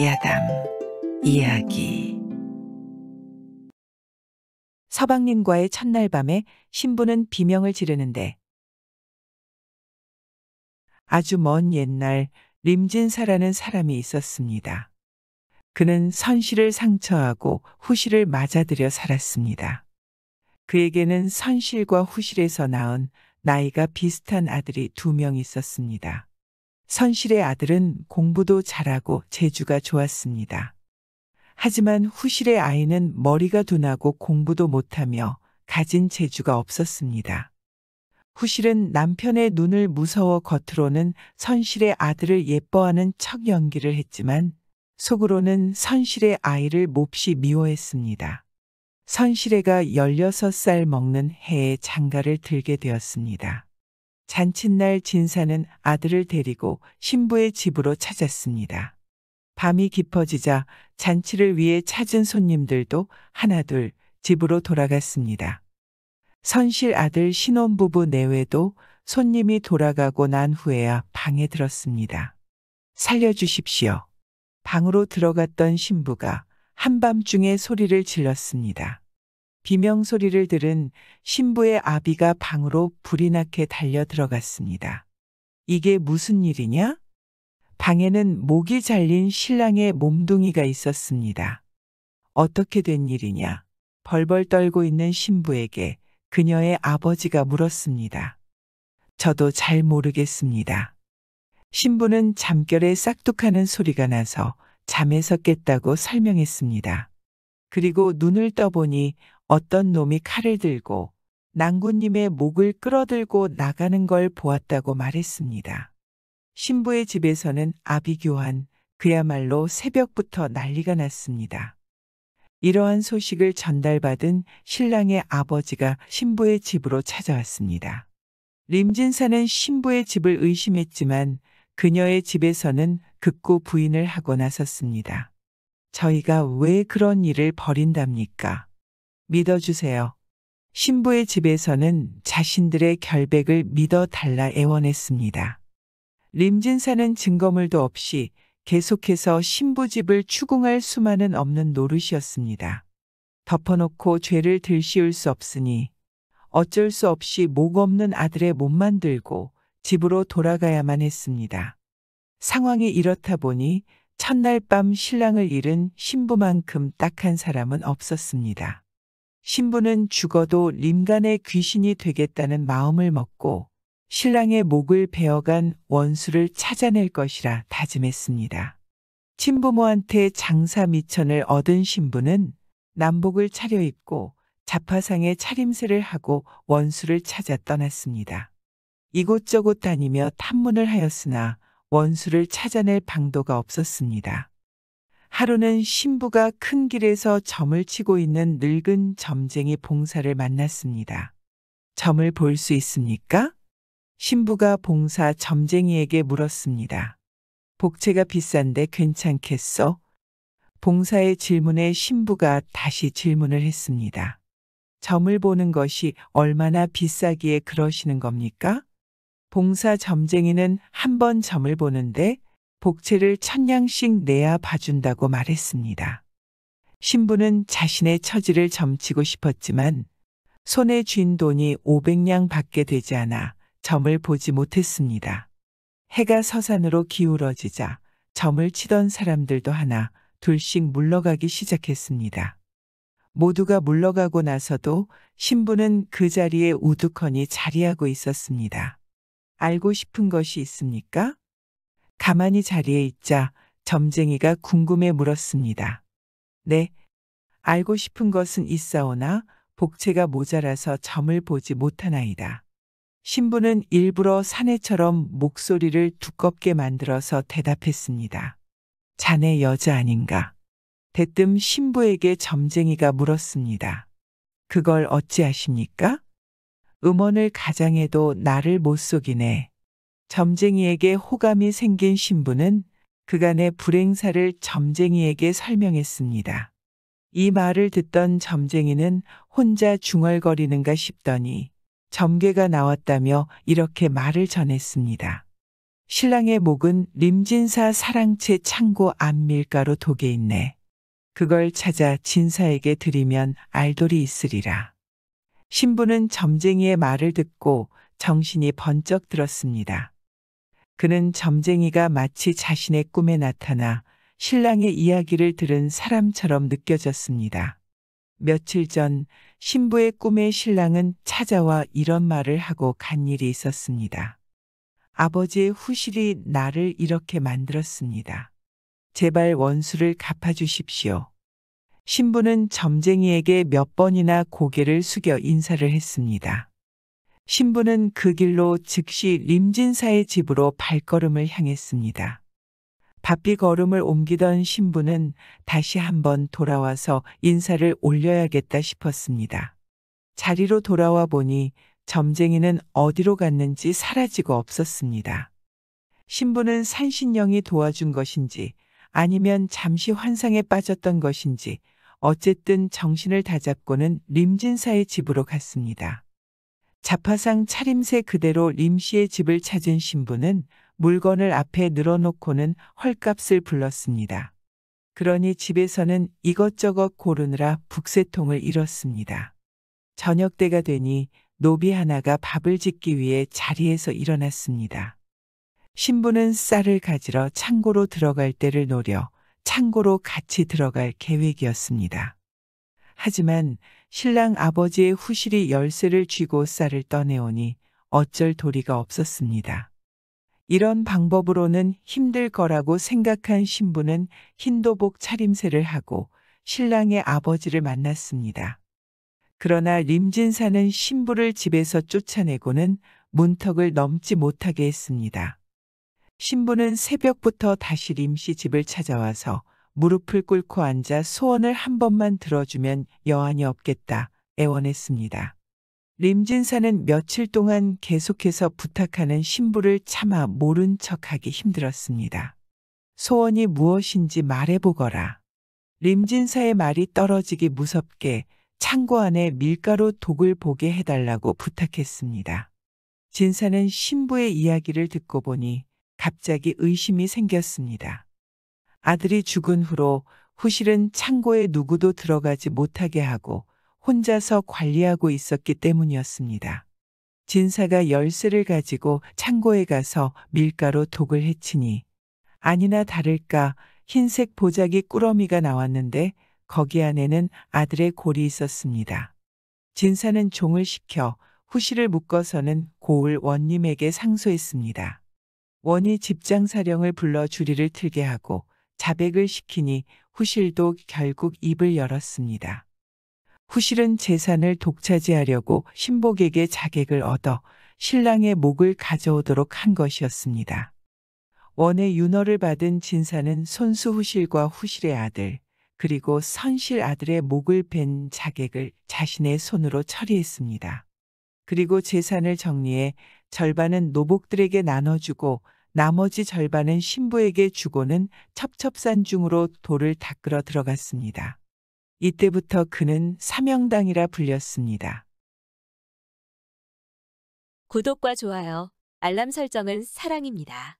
야담 이야기 서방님과의 첫날 밤에 신부는 비명을 지르는데 아주 먼 옛날 림진사라는 사람이 있었습니다. 그는 선씨를 상처하고 후씨를 맞아들여 살았습니다. 그에게는 선실과 후실에서 낳은 나이가 비슷한 아들이 두 명 있었습니다. 선실의 아들은 공부도 잘하고 재주가 좋았습니다. 하지만 후실의 아이는 머리가 둔하고 공부도 못하며 가진 재주가 없었습니다. 후실은 남편의 눈을 무서워 겉으로는 선실의 아들을 예뻐하는 척 연기를 했지만 속으로는 선실의 아이를 몹시 미워했습니다. 선실애가 16살 먹는 해에 장가를 들게 되었습니다. 잔칫날 진사는 아들을 데리고 신부의 집으로 찾았습니다. 밤이 깊어지자 잔치를 위해 찾은 손님들도 하나둘 집으로 돌아갔습니다. 선실 아들 신혼부부 내외도 손님이 돌아가고 난 후에야 방에 들었습니다. 살려주십시오. 방으로 들어갔던 신부가 한밤중에 소리를 질렀습니다. 비명 소리를 들은 신부의 아비가 방으로 불이 나게 달려 들어갔습니다. 이게 무슨 일이냐? 방에는 목이 잘린 신랑의 몸둥이가 있었습니다. 어떻게 된 일이냐? 벌벌 떨고 있는 신부에게 그녀의 아버지가 물었습니다. 저도 잘 모르겠습니다. 신부는 잠결에 싹둑하는 소리가 나서 잠에서 깼다고 설명했습니다. 그리고 눈을 떠보니 어떤 놈이 칼을 들고 낭군님의 목을 끌어들고 나가는 걸 보았다고 말했습니다. 신부의 집에서는 아비교환 그야말로 새벽부터 난리가 났습니다. 이러한 소식을 전달받은 신랑의 아버지가 신부의 집으로 찾아왔습니다. 림진사는 신부의 집을 의심했지만 그녀의 집에서는 극구 부인을 하고 나섰습니다. 저희가 왜 그런 일을 벌인답니까? 믿어주세요. 신부의 집에서는 자신들의 결백을 믿어달라 애원했습니다. 림진사는 증거물도 없이 계속해서 신부 집을 추궁할 수만은 없는 노릇이었습니다. 덮어놓고 죄를 들씌울 수 없으니 어쩔 수 없이 목 없는 아들의 몸 만들고 집으로 돌아가야만 했습니다. 상황이 이렇다 보니 첫날 밤 신랑을 잃은 신부만큼 딱한 사람은 없었습니다. 신부는 죽어도 림간의 귀신이 되겠다는 마음을 먹고 신랑의 목을 베어간 원수를 찾아낼 것이라 다짐했습니다. 친부모한테 장사 미천을 얻은 신부는 남복을 차려입고 자파상의 차림새를 하고 원수를 찾아 떠났습니다. 이곳저곳 다니며 탐문을 하였으나 원수를 찾아낼 방도가 없었습니다. 하루는 신부가 큰 길에서 점을 치고 있는 늙은 점쟁이 봉사를 만났습니다. 점을 볼 수 있습니까? 신부가 봉사 점쟁이에게 물었습니다. 복채가 비싼데 괜찮겠어? 봉사의 질문에 신부가 다시 질문을 했습니다. 점을 보는 것이 얼마나 비싸기에 그러시는 겁니까? 봉사 점쟁이는 한 번 점을 보는데 복채를 천냥씩 내야 봐준다고 말했습니다. 신부는 자신의 처지를 점치고 싶었지만 손에 쥔 돈이 500냥 밖에 되지 않아 점을 보지 못했습니다. 해가 서산으로 기울어지자 점을 치던 사람들도 하나 둘씩 물러가기 시작했습니다. 모두가 물러가고 나서도 신부는 그 자리에 우두커니 자리하고 있었습니다. 알고 싶은 것이 있습니까? 가만히 자리에 있자 점쟁이가 궁금해 물었습니다. 네, 알고 싶은 것은 있사오나 복채가 모자라서 점을 보지 못하나이다. 신부는 일부러 사내처럼 목소리를 두껍게 만들어서 대답했습니다. 자네 여자 아닌가? 대뜸 신부에게 점쟁이가 물었습니다. 그걸 어찌 아십니까? 음원을 가장해도 나를 못 속이네. 점쟁이에게 호감이 생긴 신부는 그간의 불행사를 점쟁이에게 설명했습니다. 이 말을 듣던 점쟁이는 혼자 중얼거리는가 싶더니 점괘가 나왔다며 이렇게 말을 전했습니다. 신랑의 목은 림진사 사랑채 창고 안밀가로 독에 있네. 그걸 찾아 진사에게 드리면 알돌이 있으리라. 신부는 점쟁이의 말을 듣고 정신이 번쩍 들었습니다. 그는 점쟁이가 마치 자신의 꿈에 나타나 신랑의 이야기를 들은 사람처럼 느껴졌습니다. 며칠 전 신부의 꿈에 신랑은 찾아와 이런 말을 하고 간 일이 있었습니다. 아버지의 후실이 나를 이렇게 만들었습니다. 제발 원수를 갚아주십시오. 신부는 점쟁이에게 몇 번이나 고개를 숙여 인사를 했습니다. 신부는 그 길로 즉시 림진사의 집으로 발걸음을 향했습니다. 바삐 걸음을 옮기던 신부는 다시 한번 돌아와서 인사를 올려야겠다 싶었습니다. 자리로 돌아와 보니 점쟁이는 어디로 갔는지 사라지고 없었습니다. 신부는 산신령이 도와준 것인지 아니면 잠시 환상에 빠졌던 것인지 어쨌든 정신을 다잡고는 림진사의 집으로 갔습니다. 자파상 차림새 그대로 림 씨의 집을 찾은 신부는 물건을 앞에 늘어놓고는 헐값을 불렀습니다. 그러니 집에서는 이것저것 고르느라 북새통을 잃었습니다. 저녁 때가 되니 노비 하나가 밥을 짓기 위해 자리에서 일어났습니다. 신부는 쌀을 가지러 창고로 들어갈 때를 노려 창고로 같이 들어갈 계획이었습니다. 하지만 신랑 아버지의 후실이 열쇠를 쥐고 쌀을 떠내오니 어쩔 도리가 없었습니다. 이런 방법으로는 힘들 거라고 생각한 신부는 흰도복 차림새를 하고 신랑의 아버지를 만났습니다. 그러나 림진사는 신부를 집에서 쫓아내고는 문턱을 넘지 못하게 했습니다. 신부는 새벽부터 다시 림씨 집을 찾아와서 무릎을 꿇고 앉아 소원을 한 번만 들어주면 여한이 없겠다 애원했습니다. 림진사는 며칠 동안 계속해서 부탁하는 신부를 차마 모른 척하기 힘들었습니다. 소원이 무엇인지 말해보거라. 림진사의 말이 떨어지기 무섭게 창고 안에 밀가루 독을 보게 해달라고 부탁했습니다. 진사는 신부의 이야기를 듣고 보니 갑자기 의심이 생겼습니다. 아들이 죽은 후로 후실은 창고에 누구도 들어가지 못하게 하고 혼자서 관리하고 있었기 때문이었습니다. 진사가 열쇠를 가지고 창고에 가서 밀가루 독을 해치니 아니나 다를까 흰색 보자기 꾸러미가 나왔는데 거기 안에는 아들의 골이 있었습니다. 진사는 종을 시켜 후실을 묶어서는 고을 원님에게 상소했습니다. 원이 집장사령을 불러 주리를 틀게 하고 자백을 시키니 후실도 결국 입을 열었습니다. 후실은 재산을 독차지하려고 신복에게 자객을 얻어 신랑의 목을 가져오도록 한 것이었습니다. 원의 윤허를 받은 진사는 손수 후실과 후실의 아들 그리고 선실 아들의 목을 벤 자객을 자신의 손으로 처리했습니다. 그리고 재산을 정리해 절반은 노복들에게 나눠주고 나머지 절반은 신부에게 주고는 첩첩산중으로 돌을 닦으러 들어갔습니다. 이때부터 그는 사명당이라 불렸습니다. 구독과 좋아요, 알람 설정은 사랑입니다.